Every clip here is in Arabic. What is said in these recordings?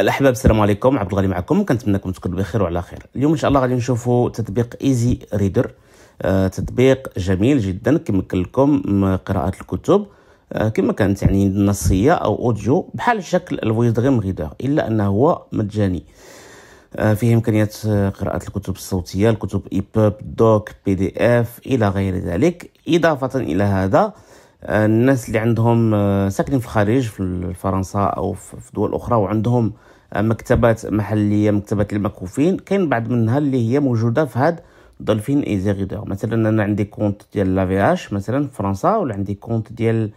الاحباب السلام عليكم عبد الغني معكم كنتمنىكم تكونوا بخير وعلى خير اليوم ان شاء الله غادي نشوفوا تطبيق ايزي ريدر آه تطبيق جميل جدا كيمكن لكم قراءه الكتب آه كما كانت يعني نصيه او اوديو بحال شكل الفويس دغيم ريدر الا انه هو مجاني آه فيه امكانيات آه، قراءة الكتب الصوتية الكتب إيبوب دوك بي دي اف إلى غير ذلك إضافة إلى هذا الناس اللي عندهم آه، ساكنين في الخارج في فرنسا او في دول اخرى وعندهم آه، مكتبات محليه مكتبات المكوفين كاين بعض منها اللي هي موجوده في هاد دولفين ايزيغيدور مثلا انا عندي كونت ديال لا اش مثلا في فرنسا ولا عندي كونت ديال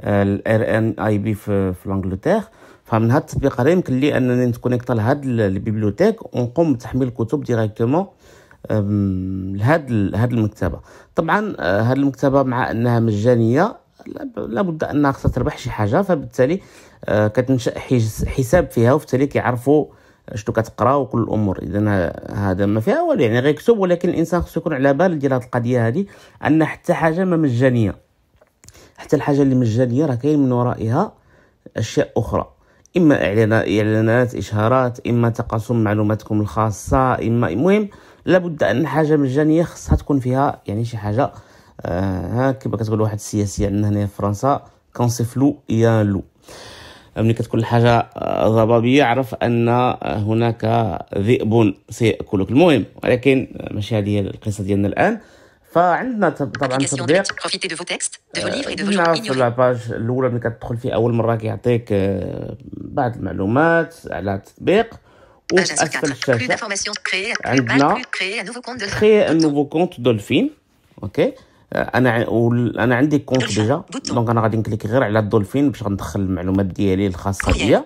آه، الار ان اي بي في, في لانجلتير فمن هاد التطبيق راه يمكن لي انني نتكونيكط لهاد البيبليوتيك ونقوم بتحميل الكتب ديريكتومون لهاد هاد المكتبه طبعا هاد المكتبه مع انها مجانيه لابد الناقصه تربح شي حاجه فبالتالي آه، كتنشا حساب فيها وبالتالي كيعرفوا شنو كتقرا وكل الامور اذا هذا ما فيها والو يعني غيكتب ولكن الانسان خصو يكون على بال ديال هذه القضيه هذه ان حتى حاجه ما مجانيه حتى الحاجه اللي مجانيه راه كاين من ورائها اشياء اخرى اما اعلانات اشهارات اما تقاسم معلوماتكم الخاصه اما المهم لابد ان حاجه مجانيه خصها تكون فيها يعني شي حاجه آه، ها كما كتقول واحد السياسي عندنا هنا في فرنسا كونسيفلو يا لو ملي كتكون الحاجه آه، ضبابيه عرف ان آه، هناك ذئب سياكلك المهم ولكن ماشي هذه هي القصه ديالنا الان فعندنا طبعا تطبيق عندنا في لاباج الاولى ملي كتدخل فيه اول مره كيعطيك بعض المعلومات على التطبيق ah, وفي اسفل الشاشه عندنا كري ان نوفو كونت دولفين اوكي آه، انا انا عندي كونت ديجا دونك انا غادي نكليك غير على الدولفين باش غندخل المعلومات ديالي الخاصه بيا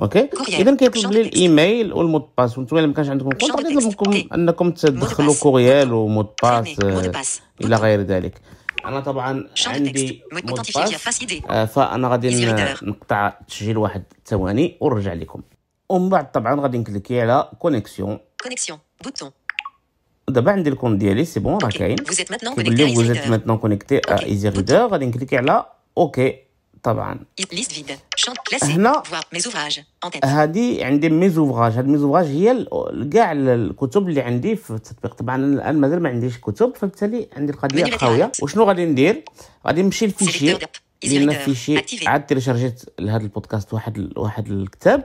اوكي اذا كيطلب لي الايميل والمود باس وانتم الا ما كانش عندكم كونت غادي يطلبكم انكم تدخلوا كوريال ومود باس الى غير ذلك انا طبعا عندي مود باس آه، فانا غادي نقطع تسجيل واحد الثواني ونرجع لكم ومن بعد طبعا غادي نكليكي على كونيكسيون كونيكسيون بوتون دابا عندي الكونت ديالي سي بون راه كاين كيقول لي وزيت ماتنون كونيكتي ا ايزي ريدر غادي نكليكي على اوكي طبعا هنا هادي عندي ميزوفراج هاد ميزوفراج هي كاع الكتب اللي عندي في التطبيق طبعا الان مازال ما عنديش كتب فبالتالي عندي القضيه خاويه وشنو غادي ندير غادي نمشي للفيشي لان فيشي عاد تيليشارجيت لهذا البودكاست واحد واحد الكتاب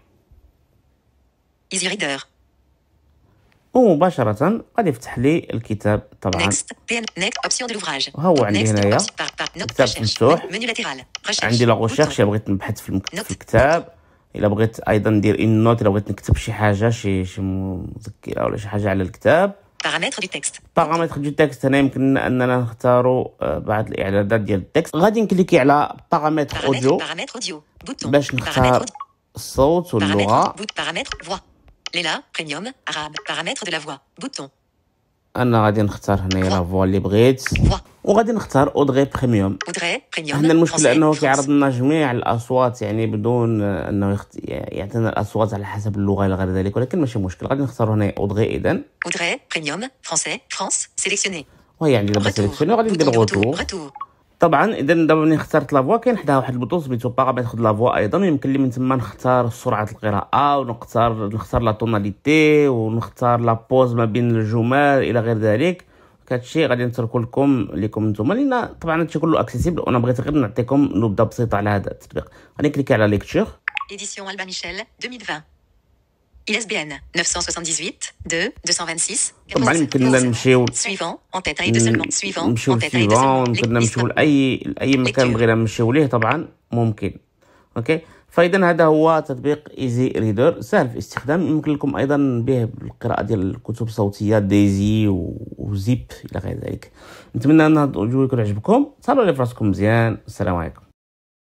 Easy Reader ومباشرة قد يفتح لي الكتاب طبعا هو عندي هنايا كتاب مفتوح عندي لا غوشيرش إلا بغيت نبحث في, الكتاب إلا بغيت أيضا ندير إن نوت إلا بغيت نكتب شي حاجة شي شي مذكرة ولا شي حاجة على الكتاب بارامتر دو تكست بارامتر دو تكست هنا يمكن اننا نختاروا بعض الاعدادات ديال التكست غادي نكليكي على بارامتر اوديو باش نختار الصوت واللغه لينا بريميوم عرب بارامتر دو لا فوا بوتون انا غادي نختار هنايا لا فوا اللي بغيت وغادي نختار اودغي بريميوم اودري بريميوم هنا المشكل انه كيعرض لنا جميع الاصوات يعني بدون انه يخت... يعطينا الاصوات على حسب اللغه الى غير ذلك ولكن ماشي مشكل غادي نختار هنا اودغي اذا اودغي بريميوم فرونسي فرانس سيليكسيوني وهي عندي دابا سيليكسيوني وغادي ندير غوتو طبعا اذا دابا ملي اخترت لافوا كاين حداها واحد البوطون سميتو باغا تاخد لافوا ايضا ويمكن لي من تما نختار سرعه القراءه ونختار نختار لا توناليتي ونختار لا بوز ما بين الجمل الى غير ذلك هادشي غادي نتركو لكم ليكم نتوما لان طبعا هادشي كله اكسيسيبل وانا بغيت غير نعطيكم نبذه بسيطه على هذا التطبيق غادي نكليكي على ليكتور اديسيون البا ميشيل 2020 ISBN 978 2 226 طبعا يمكن لنا نمشيو نمشيو سيفون يمكن نمشيو لاي اي مكان بغينا نمشيو ليه طبعا ممكن اوكي فاذا هذا هو تطبيق ايزي ريدر سهل في الاستخدام يمكن لكم ايضا به القراءه ديال الكتب الصوتيه ديزي وزيب الى غير ذلك نتمنى ان هذا الفيديو يكون عجبكم تهلاو لي فراسكم مزيان السلام عليكم